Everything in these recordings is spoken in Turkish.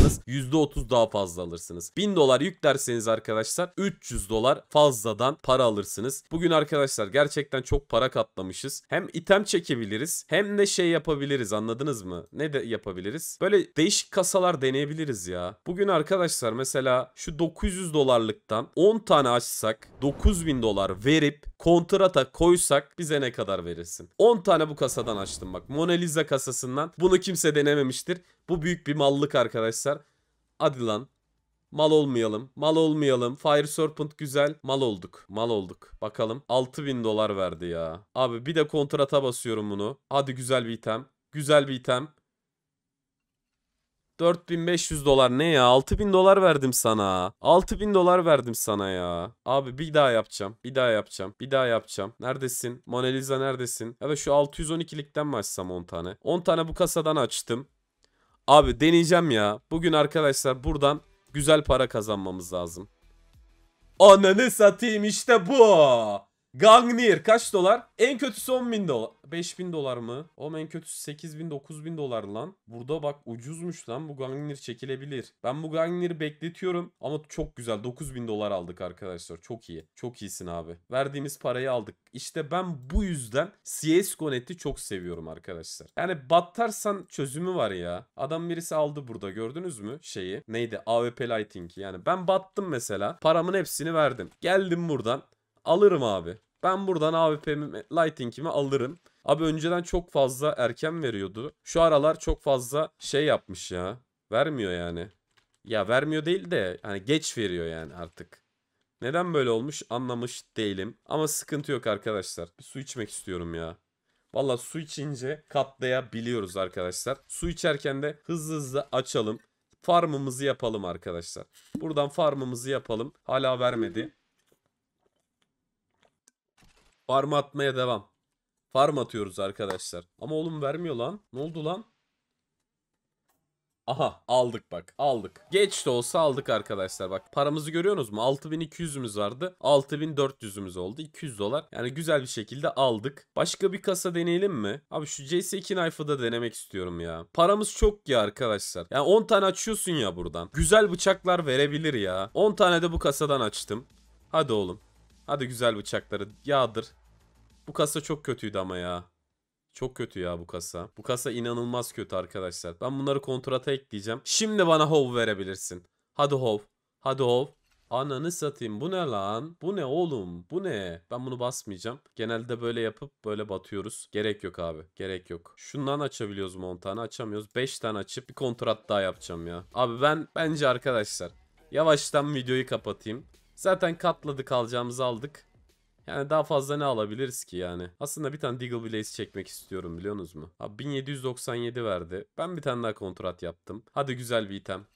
alırsanız %30 daha fazla alırsınız. 1000 dolar yüklerseniz arkadaşlar 300 dolar fazladan para alırsınız. Bugün arkadaşlar gerçekten çok para katlamışız. Hem item çekebiliriz hem de şey yapabiliriz anladınız mı? Ne de yapabiliriz? Böyle değişik kasalar deneyebiliriz ya. Bugün arkadaşlar mesela şu 900 dolarlıktan 10 tane açsak 9000 dolar verip kontrata koysak bize ne kadar verirsin? 10 tane bu kasadan açtım bak. Mona Lisa kasasından. Bunu kimse denememiştir. Bu büyük bir mallık arkadaşlar. Hadi lan. Mal olmayalım. Mal olmayalım. Fire Serpent güzel. Mal olduk. Mal olduk. Bakalım. 6000 dolar verdi ya. Abi bir de kontrata basıyorum bunu. Hadi güzel bir item. Güzel bir item. 4500 dolar ne ya? 6000 dolar verdim sana. 6000 dolar verdim sana ya. Abi bir daha yapacağım. Bir daha yapacağım. Bir daha yapacağım. Neredesin? Mona Lisa neredesin? Evet şu 612'likten mi açsam 10 tane? 10 tane bu kasadan açtım. Abi deneyeceğim ya. Bugün arkadaşlar buradan güzel para kazanmamız lazım. Ananı satayım işte bu. Gangnir kaç dolar? En kötüsü 10 bin dolar. 5 bin dolar mı? Oğlum en kötüsü 8 bin 9 bin dolar lan. Burada bak ucuzmuş lan bu Gangnir çekilebilir. Ben bu Gangnir'i bekletiyorum ama çok güzel 9 bin dolar aldık arkadaşlar. Çok iyi. Çok iyisin abi. Verdiğimiz parayı aldık. İşte ben bu yüzden CSGO Net'i çok seviyorum arkadaşlar. Yani battarsan çözümü var ya. Adam birisi aldı burada gördünüz mü şeyi? Neydi? AWP Lighting yani ben battım mesela. Paramın hepsini verdim. Geldim buradan. Alırım abi. Ben buradan AWP'mi Lighting'imi alırım. Abi önceden çok fazla erken veriyordu. Şu aralar çok fazla şey yapmış ya. Vermiyor yani. Ya vermiyor değil de hani geç veriyor yani artık. Neden böyle olmuş anlamış değilim. Ama sıkıntı yok arkadaşlar. Bir su içmek istiyorum ya. Valla su içince katlayabiliyoruz arkadaşlar. Su içerken de hızlı hızlı açalım. Farmımızı yapalım arkadaşlar. Buradan farmımızı yapalım. Hala vermedi. Farm atmaya devam. Farm atıyoruz arkadaşlar. Ama oğlum vermiyor lan. Ne oldu lan? Aha aldık bak aldık. Geç de olsa aldık arkadaşlar bak. Paramızı görüyorsunuz mu? 6200'ümüz vardı. 6400'ümüz oldu. 200 dolar. Yani güzel bir şekilde aldık. Başka bir kasa deneyelim mi? Abi şu CS2 Knife'ı da denemek istiyorum ya. Paramız çok ya arkadaşlar. Yani 10 tane açıyorsun ya buradan. Güzel bıçaklar verebilir ya. 10 tane de bu kasadan açtım. Hadi oğlum. Hadi güzel bıçakları yağdır. Bu kasa çok kötüydü ama ya. Çok kötü ya bu kasa. Bu kasa inanılmaz kötü arkadaşlar. Ben bunları kontrata ekleyeceğim. Şimdi bana hov verebilirsin. Hadi hov. Hadi hov. Ananı satayım bu ne lan? Bu ne oğlum? Bu ne? Ben bunu basmayacağım. Genelde böyle yapıp böyle batıyoruz. Gerek yok abi. Gerek yok. Şundan açabiliyoruz mu 10 tane? Açamıyoruz. 5 tane açıp bir kontrat daha yapacağım ya. Abi ben bence arkadaşlar yavaştan videoyu kapatayım. Zaten katladık alacağımızı aldık. Yani daha fazla ne alabiliriz ki yani? Aslında bir tane Deagle Blaze çekmek istiyorum biliyorsunuz mu? Abi 1797 verdi. Ben bir tane daha kontrat yaptım. Hadi güzel bir item.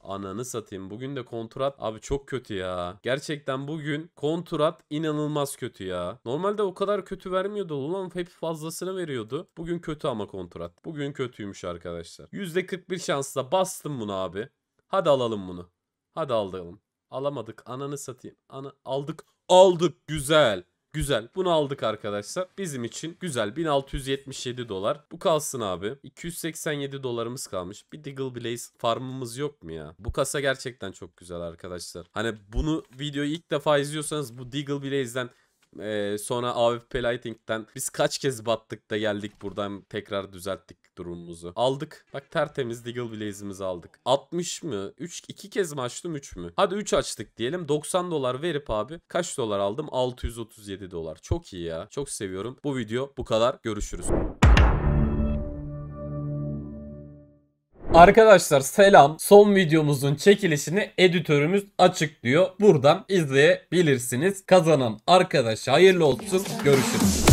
Ananı satayım. Bugün de kontrat abi çok kötü ya. Gerçekten bugün kontrat inanılmaz kötü ya. Normalde o kadar kötü vermiyordu ulan hep fazlasını veriyordu. Bugün kötü ama kontrat. Bugün kötüymüş arkadaşlar. %41 şansla bastım bunu abi. Hadi alalım bunu. Hadi alalım. Alamadık. Ananı satayım. Ana aldık. Aldık. Güzel. Güzel. Bunu aldık arkadaşlar. Bizim için güzel. 1677 dolar. Bu kalsın abi. 287 dolarımız kalmış. Bir Diggle Blaze farmımız yok mu ya? Bu kasa gerçekten çok güzel arkadaşlar. Hani bunu videoyu ilk defa izliyorsanız bu Diggle Blaze'den e, sonra AWP Lighting'den biz kaç kez battık da geldik buradan tekrar düzelttik durumumuzu. Aldık. Bak tertemiz Deagle Blaze'imizi aldık. 60 mı? 3 2 kez mi açtım 3 mü? Hadi 3 açtık diyelim. 90 dolar verip abi kaç dolar aldım? 637 dolar. Çok iyi ya. Çok seviyorum. Bu video bu kadar. Görüşürüz. Arkadaşlar selam. Son videomuzun çekilişini editörümüz açıklıyor. Buradan izleyebilirsiniz. Kazanan arkadaşa hayırlı olsun. Görüşürüz.